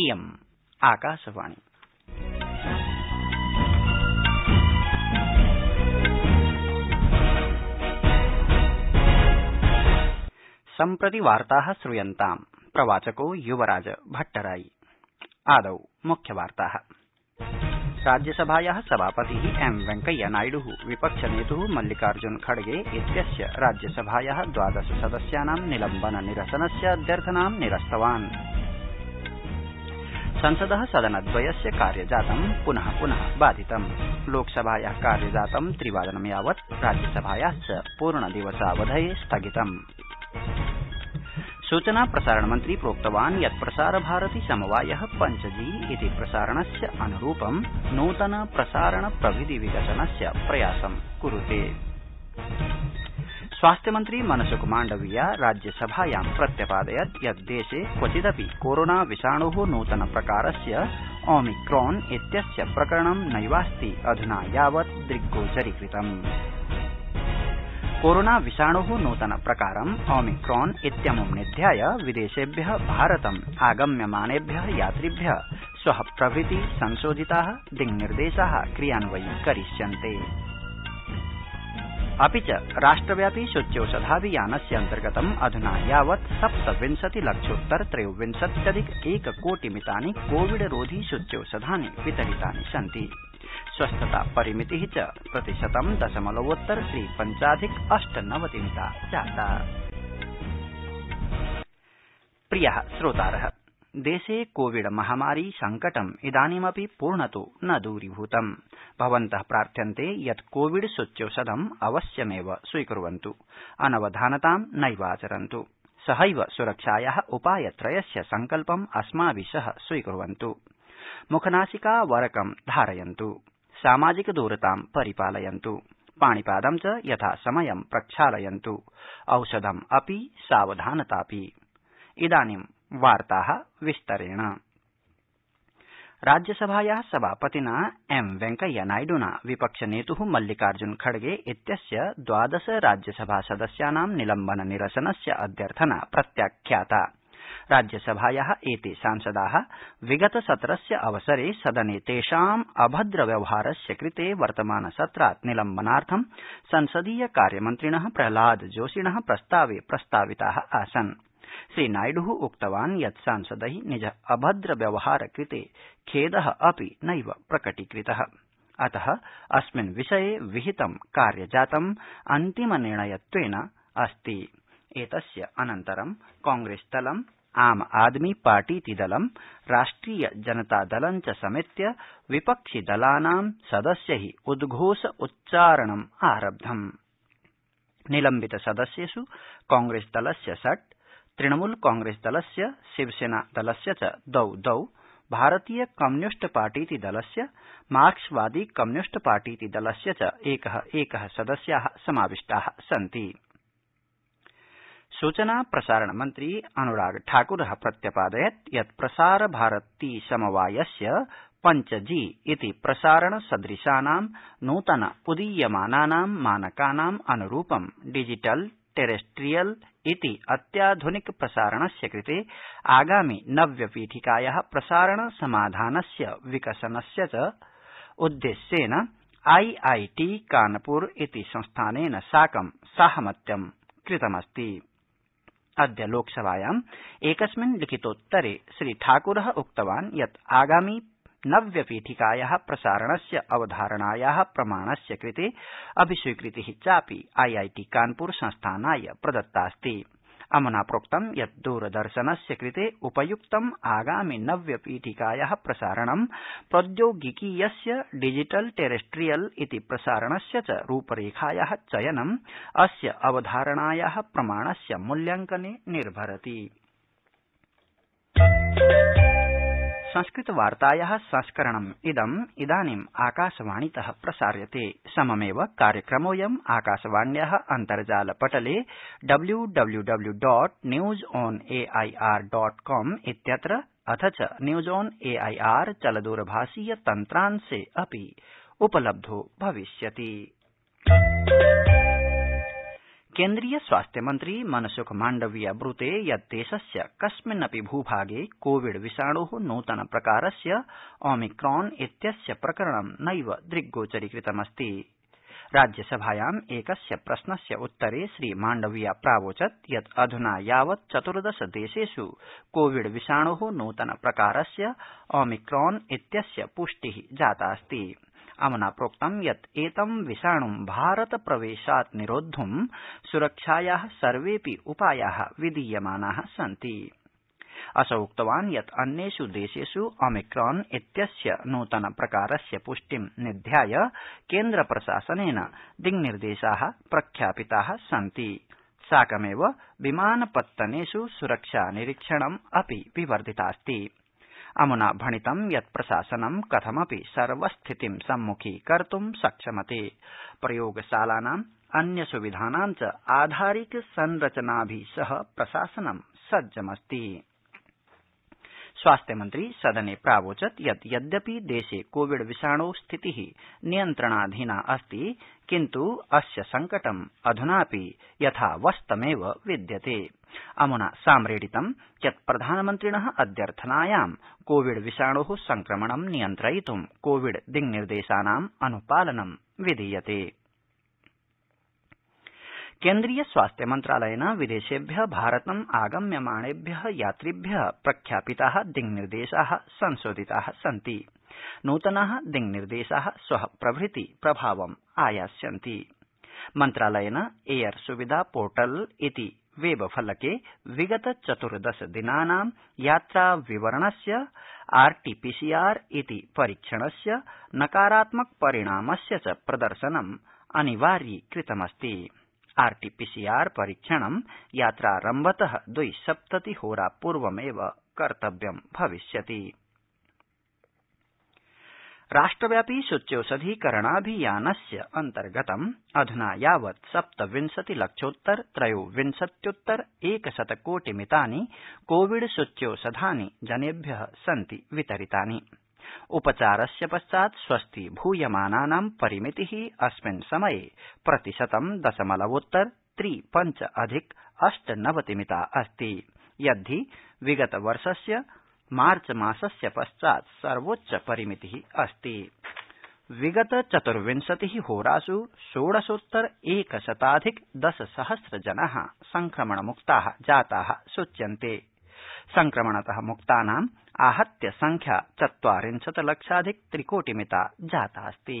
इयम् आकाशवाणी सम्प्रति वार्ता श्रूयन्ताम् प्रवाचको युवराज भट्टराई आदौ मुख्यवार्ताः राज्यसभाया सभापति एम वेंकैया नायड् विपक्षनेत् मल्लिकार्जुन खड़गे इत्यस्य राज्यसभाया द्वादश सदस्यानां निलम्बन निरसनस्य अध्यर्थनां निरस्तवान् संसद सदनद्वयस्य कार्यजातं पुन पुन बाधितम् लोकसभाया कार्यजातं त्रिवादनं यावत् राज्यसभायाश्च पूर्णदिवसावधये स्थगितम् सूचना प्रसारण मन्त्री प्रोक्तवान् यत् प्रसार भारती समवाय जी इति प्रसारणस्य अनुरूपं नूतन प्रसारण प्रविधि विकसनस्य प्रयासं कुरुते स्वास्थ्यमन्त्री मनसुख माण्डवीया राज्यसभायां प्रत्यपादयत् यत् देशे क्वचिदपि कोरोना विषाणो नूतन प्रकारस्य ओमिक्रॉन् इत्यस्य प्रकरणं नैवास्ति अध्ना यावत् दृग्गोचरीकृतम् कोरोना विषाणो नूतन प्रकारं ओमिक्रॉन् इत्यमुं निध्याय विदेशेभ्य भारतम् आगम्यमानेभ्य यात्रिभ्य श्व प्रभृति संशोधिता दिङ्निर्देशा क्रियान्वयीकरिष्यन्ते अपि च राष्ट्रव्यापि सूच्यौषधाभियानस्य अन्तर्गतम् अध्ना यावत् सप्तविंशति लक्षोत्तर त्रयोविंशत्यधिक एककोटिमितानि कोविड रोधि सूच्यौषधानि वितरितानि सन्ति स्वस्थता परिमिति च प्रतिशतं दशमलवोत्तर त्रि पञ्चाधिक अष्टनवतिमिता जाता देशे कोविड महामारी संकटम् इदानीमपि पूर्णतो न दूरीभूतम् भवन्त प्रार्थ्यन्ते यत् कोविड सूच्यौषधम् अवश्यमेव स्वीकुर्वन्त् अनवधानतां नैवाचरन्त् सहैव सुरक्षाया उपायत्रयस्य सङ्कल्पम् अस्माभि सह स्वीकुर्वन्तु मुखनासिकावरकं धारयन्तु सामाजिक दूरतां परिपालयन्तु पाणिपादं च यथासमयं प्रक्षालयन्तु औषधम् अपि सावधानतापि राज्यसभा विस्तरेण राज्यसभाया सभापतिना एम वेंकैया नायड्ना विपक्षनेत् मल्लिकार्ज्न खड़गे इत्यस्य द्वादश राज्यसभा सदस्यानां निलम्बन निरसनस्य अध्यर्थना प्रत्याख्याता राज्यसभाया एते सांसदा विगत सत्रस्य अवसरे सदने तेषाम् अभद्र व्यवहारस्य कृते वर्तमान सत्रात् निलम्बनार्थं संसदीय कार्यमन्त्रिण प्रहलाद जोशिण प्रस्तावे प्रस्ताविता आसन् श्रीनायड् उक्तवान् यत् सांसदै निज अभद्र व्यवहार कृते खेद अपि नैव प्रकटीकृत अत अस्मिन् विषये विहितं कार्यजातं अन्तिम निर्णयत्वेन अस्ति एतस्य अनन्तरं कांग्रेसदलं आम आदमी पार्टीति दलं राष्ट्रिय जनता दलं च समेत्य विपक्षिदलानां सदस्यै उद्घोष उच्चारणम् आरब्धम् निलम्बित सदस्येष् कांग्रेसदलस्य षट् तृणमूल कांग्रेस दलस्य शिवसेना दलस्य च दौ दौ भारतीय कम्युनिस्ट पार्टीति दलस्य मार्क्सवादी कम्युनिस्ट पार्टीति दलस्य च एक एक सदस्या समाविष्टा सन्ति सूचना प्रसारण मन्त्री अनुराग ठाकुर प्रत्यपादयत् यत् प्रसार भारती समवायस्य पञ्च जी इति प्रसारण सदृशानां नूतन उदीयमानानां मानकानाम् अनुरूपं डिजिटल टेरेस्ट्रियल इति अत्याध्निक प्रसारणस्य कृते आगामि नव्य प्रसारण समाधानस्य विकसनस्य च उद्देश्येन आईआईटी कानपुर इति संस्थानेन साकं साहमत्यं कृतमस्ति अद्य लोकसभायां एकस्मिन् लिखितोत्तरे श्रीठाकुर उक्तवान् यत् आगामि नव्यपीठिकाया प्रसारणस्य अवधारणाया प्रमाणस्य कृते अभिस्वीकृति चापि आईआईटी कानपुर संस्थानाय प्रदत्तास्ति अमुना प्रोक्तं यत् द्रदर्शनस्य कृते उपयुक्तं आगामि नव्यपीठिकाया प्रसारणं प्रौद्योगिकीयस्य डिजिटल टेरेस्ट्रियल इति प्रसारणस्य च रूपरेखाया चयनं अस्य अवधारणाया प्रमाणस्य मूल्यांकने निर्भरति संस्कृत वार्ताया संस्करणम् इदम् इदानीम् आकाशवाणीत प्रसार्यते सममेव कार्यक्रमोऽयम् आकाशवाण्या अन्तर्जाल पटले W W W dot news on AIR dot com इत्यत्र अथ च न्यूज ऑन एआईआर चलदूरभाषीय तन्त्रांशे अपि उपलब्धो भविष्यति केन्द्रीय स्वास्थ्य स्वास्थ्यमन्त्री मनसुख माण्डवीय ब्रूते यत् देशस्य कस्मिन्नपि भूभागे कोविड विषाणो नूतन प्रकारस्य ओमिक्रॉन इत्यस्य प्रकरणं नैव दृग्गोचरीकृतमस्ति राज्यसभायाम् एकस्य प्रश्नस्य उत्तरे श्रीमाण्डवीय प्रावोचत् यत् अध्ना यावत् चतुर्दश देशेष् कोविड विषाणो नूतन प्रकारस्य ओमिक्रॉन इत्यस्य पुष्टि जातास्ति अमुना प्रोक्तं यत् एतं विषाण्ं भारत प्रवेशात् निरोद्धं सुरक्षाया सर्वेऽपि उपाया विधीयमाना सन्ति असौ उक्तवान् यत् अन्येष् देशेष् ओमिक्रॉन इत्यस्य नूतन प्रकारस्य पुष्टिं निध्याय केन्द्र प्रशासनेन दिङ्निर्देशा प्रख्यापिता सन्ति साकमेव विमानपत्तनेष् सुरक्षा निरीक्षणम् अपि विवर्धितास्ति अमुना भणितं यत् प्रशासनं कथमपि सर्वस्थितिं सम्मुखीकर्त् सक्षमते प्रयोगशालानाम् अन्य सुविधानां च आधारिक संरचनाभि सह प्रशासनं सज्जमस्ति स्वास्थ्यमन्त्री सदने प्रावोचत् यत् यद्यपि देशे कोविड विषाणो स्थिति नियन्त्रणाधीना अस्ति किन्त् अस्य संकटम् अध्नापि यथावस्थमेव विद्यते अम्ना साम्रेडितं यत् प्रधानमन्त्रिण अध्यर्थनायां कोविड विषाणो संक्रमणं नियन्त्रयित् कोविड दिङ्निर्देशानाम् अन्पालनं विधीयते केन्द्रीय स्वास्थ्य मन्त्रालयेन विदेशेभ्य भारतम् आगम्यमाणेभ्य यात्रिभ्य प्रख्यापिता दिङ्निर्देशा संशोधिता सन्ति नूतना दिङ्निर्देशा श्व प्रभृति प्रभावम् आयास्यन्ति मन्त्रालयेन एयर सुविधा पोर्टल इति वेबफलके विगत चतुर्दश दिनानां यात्रा विवरणस्य आरटीपीसीआर इति परीक्षणस्य नकारात्मक परिणामस्य च प्रदर्शनम् अनिवार्यीकृतमस्ति आरटीपीसीआर परीक्षणं यात्रारम्भत द्विसप्ततिहोरापूर्वमेव कर्तव्यं भविष्यति राष्ट्रव्यापि सूच्यौषधीकरणाभियानस्य अन्तर्गतम् अध्ना यावत् सप्तविंशति लक्षोत्तर त्रयोविंशत्युत्तर एकशत कोटि कोविड सूच्यौषधानि जनेभ्य सन्ति वितरितानि उपचारस्य पश्चात् स्वस्थीभूयमानानां परिमिति अस्मिन् समये प्रतिशतं दशमलवोत्तर त्रि पञ्च अधिक अष्टनवतिमिता अस्ति यद्धि विगतवर्षस्य मार्चमासस्य पश्चात् सर्वोच्च परिमिति अस्ति विगत चतुर्विंशति होरास् षोडशोत्तर एकशताधिक दशसहस्र जना संक्रमणमुक्ता जाता सूच्यन्ते संक्रमणत मुक्तानां आहत्य संख्या चत्वारिंशत् लक्षाधिक त्रिकोटि मिता जातास्ति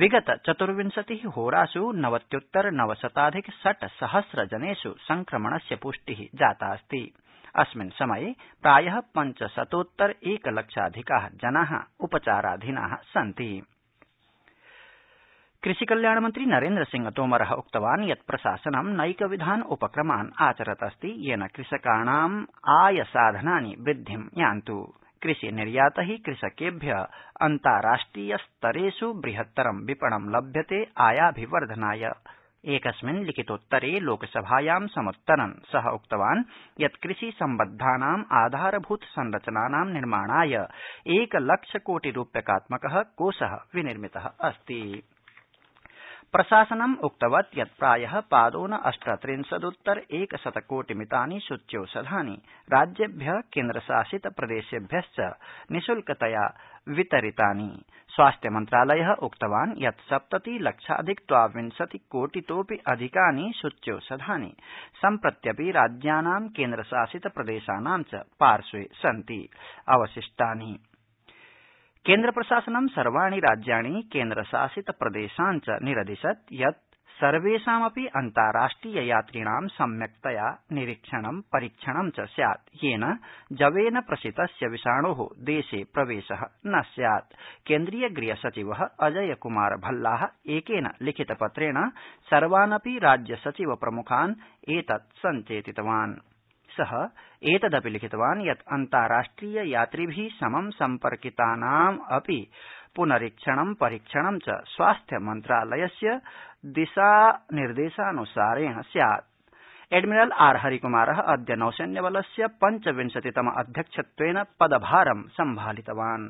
विगत चतुर्विंशति होरास् नवत्युत्तर नवशताधिक षट् सहस्र जनेष् संक्रमणस्य पुष्टि जातास्ति अस्मिन् समये प्राय पञ्चशतोत्तर एकलक्षाधिका जना उपचाराधीना सन्ति कृषि कल्याण मन्त्री नरेन्द्र सिंह तोमर उक्तवान् यत् प्रशासनं नैकविधान् उपक्रमान् आचरतस्ति येन कृषकाणाम् आय साधनानि वृद्धिं यान्त् कृषि निर्यात कृषकेभ्य अन्ताराष्ट्रिय स्तरेष् बृहत्तरं विपणं लभ्यते आयाभिवर्धनाय एकस्मिन् लिखितोत्तरे लोकसभायां समुत्तरन् स उक्तवान् यत् कृषि सम्बद्धानाम् आधारभूत संरचनानां निर्माणाय एक लक्ष कोटि रूप्यकात्मकः कोषः विनिर्मितः अस्ति प्रशासनम् उक्तवत् यत् प्राय पादोन अष्टत्रिंशदृत्तर एकशत कोटि मितानि सूच्यौषधानि राज्येभ्य केन्द्रशासित प्रदेशेभ्यश्च निशुल्कतया वितरितानि स्वास्थ्य मन्त्रालय उक्तवान् यत् सप्तति लक्षाधिक द्वाविंशति कोटितोऽपि अधिकानि सूच्यौषधानि सम्प्रत्यपि राज्यानां केन्द्रशासित प्रदेशानां च पार्श्वे सन्ति अवशिष्टानि केन्द्रप्रशासनं सर्वाणि राज्याणि केन्द्रशासित प्रदेशान् च निरदिशत् यत् सर्वेषामपि अन्ताराष्ट्रिय यात्रिणां सम्यक्तया निरीक्षणं परीक्षणं च स्यात् येन जवेन प्रसितस्य विषाणो देशे प्रवेश न स्यात् केन्द्रीय गृह सचिव अजय कुमार भल्ला एकेन लिखित सर्वानपि राज्य सचिव प्रमुखान् एतत् सञ्चेतितवान् स एतदपि लिखितवान् यत् अन्ताराष्ट्रिय यात्रिभि समं अपि पुनरीक्षणं परीक्षणं च स्वास्थ्य मन्त्रालयस्य दिशानिर्देशानुसारेण स्यात् एडमिरल आर हरिकुमार अद्य नौसैन्यबलस्य पञ्चविंशतितम अध्यक्षत्वेन पदभारं सम्भालितवान्